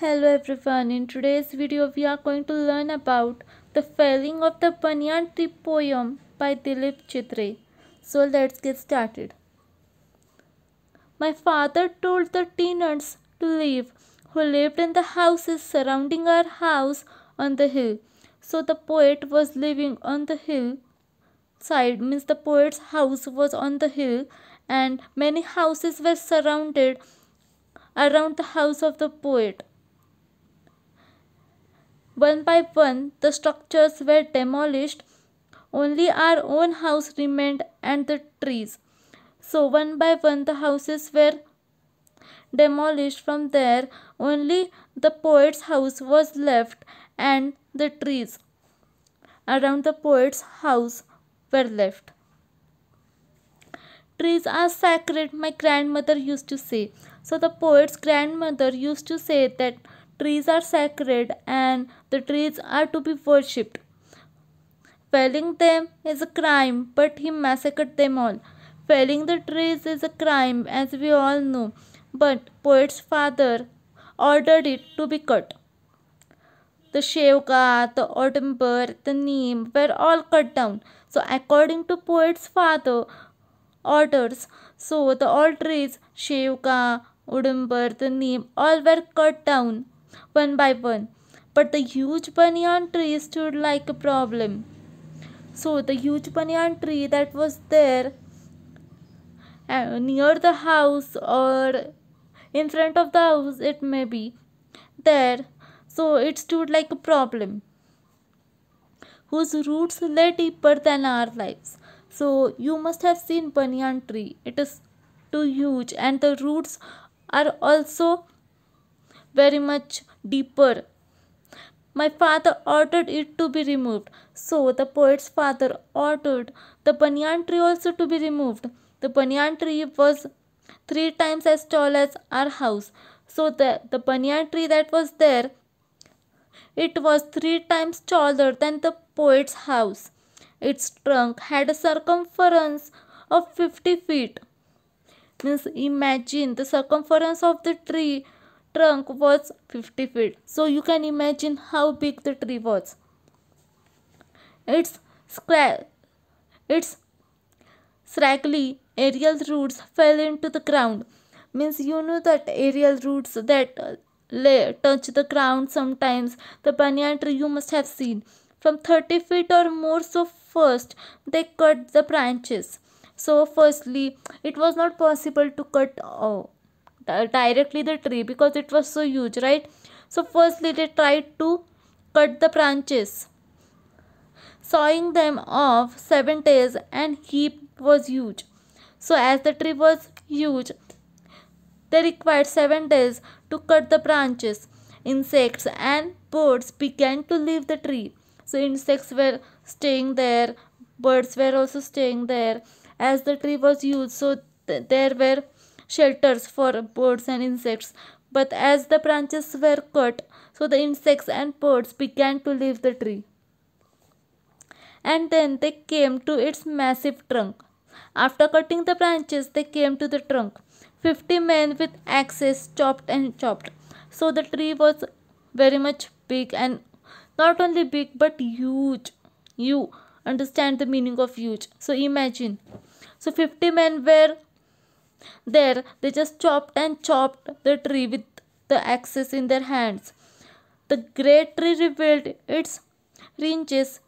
Hello everyone, in today's video we are going to learn about The failing of the Banyan Tree poem by Dilip Chitre. So let's get started. My father told the tenants to leave who lived in the houses surrounding our house on the hill. So the poet was living on the hill side means the poet's house was on the hill and many houses were surrounded around the house of the poet one by one, the structures were demolished. Only our own house remained and the trees. So, one by one, the houses were demolished. From there, only the poet's house was left and the trees around the poet's house were left. Trees are sacred, my grandmother used to say. So, the poet's grandmother used to say that Trees are sacred and the trees are to be worshipped. Felling them is a crime, but he massacred them all. Felling the trees is a crime, as we all know, but poet's father ordered it to be cut. The Shevka, the Odember, the Neem were all cut down. So according to poet's father orders, so the all trees, Shevka, Odember, the Neem all were cut down one by one but the huge banyan tree stood like a problem so the huge banyan tree that was there uh, near the house or in front of the house it may be there so it stood like a problem whose roots lay deeper than our lives so you must have seen banyan tree it is too huge and the roots are also very much deeper. My father ordered it to be removed. So the poet's father ordered the banyan tree also to be removed. The banyan tree was three times as tall as our house. So the, the banyan tree that was there, it was three times taller than the poet's house. Its trunk had a circumference of 50 feet. Means imagine the circumference of the tree trunk was 50 feet. So you can imagine how big the tree was. Its square. its scraggly aerial roots fell into the ground. Means you know that aerial roots that uh, lay, touch the ground sometimes. The banyan tree you must have seen. From 30 feet or more so first they cut the branches. So firstly it was not possible to cut all. Oh, uh, uh, directly the tree because it was so huge right so firstly they tried to cut the branches sawing them off seven days and heap was huge so as the tree was huge they required seven days to cut the branches insects and birds began to leave the tree so insects were staying there birds were also staying there as the tree was huge so th there were shelters for birds and insects. But as the branches were cut, so the insects and birds began to leave the tree. And then they came to its massive trunk. After cutting the branches, they came to the trunk. Fifty men with axes chopped and chopped. So the tree was very much big and not only big but huge. You understand the meaning of huge. So imagine. So 50 men were there, they just chopped and chopped the tree with the axes in their hands. The great tree revealed its branches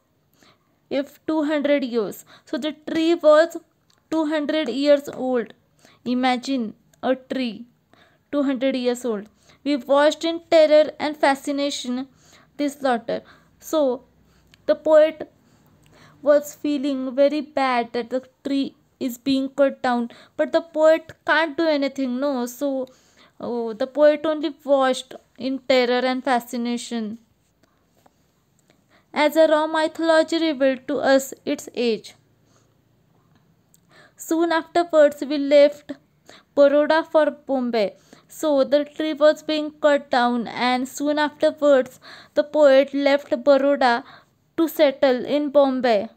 if 200 years. So the tree was 200 years old. Imagine a tree 200 years old. We watched in terror and fascination this slaughter. So the poet was feeling very bad that the tree is being cut down but the poet can't do anything no so oh, the poet only watched in terror and fascination as a raw mythology revealed to us its age soon afterwards we left baroda for bombay so the tree was being cut down, and soon afterwards, the poet left Baroda to settle in Bombay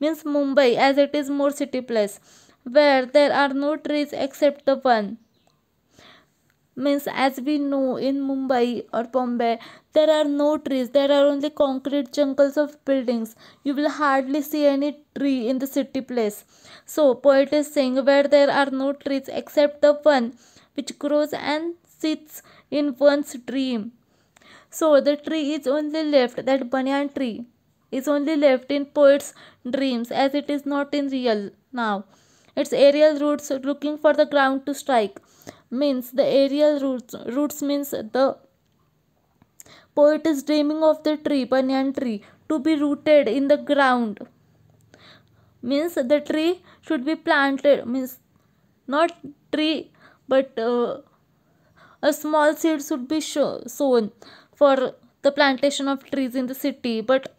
means Mumbai as it is more city place where there are no trees except the one means as we know in mumbai or bombay there are no trees there are only concrete jungles of buildings you will hardly see any tree in the city place so poet is saying where there are no trees except the one which grows and sits in one's dream so the tree is only left that banyan tree is only left in poets' dreams as it is not in real now. Its aerial roots looking for the ground to strike means the aerial roots, roots means the poet is dreaming of the tree, banyan tree, to be rooted in the ground. Means the tree should be planted, means not tree but uh, a small seed should be sown for the plantation of trees in the city but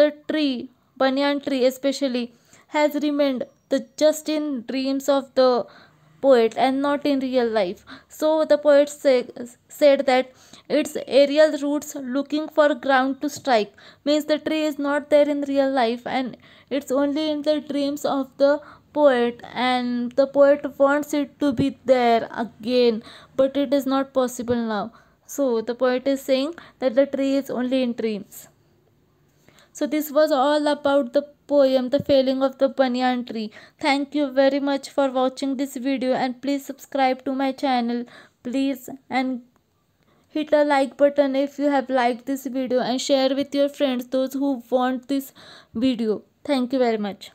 the tree, banyan tree especially, has remained the just in dreams of the poet and not in real life. So the poet say, said that its aerial roots looking for ground to strike means the tree is not there in real life and it's only in the dreams of the poet and the poet wants it to be there again but it is not possible now. So the poet is saying that the tree is only in dreams. So this was all about the poem The Failing of the Banyan Tree. Thank you very much for watching this video and please subscribe to my channel. Please and hit the like button if you have liked this video and share with your friends those who want this video. Thank you very much.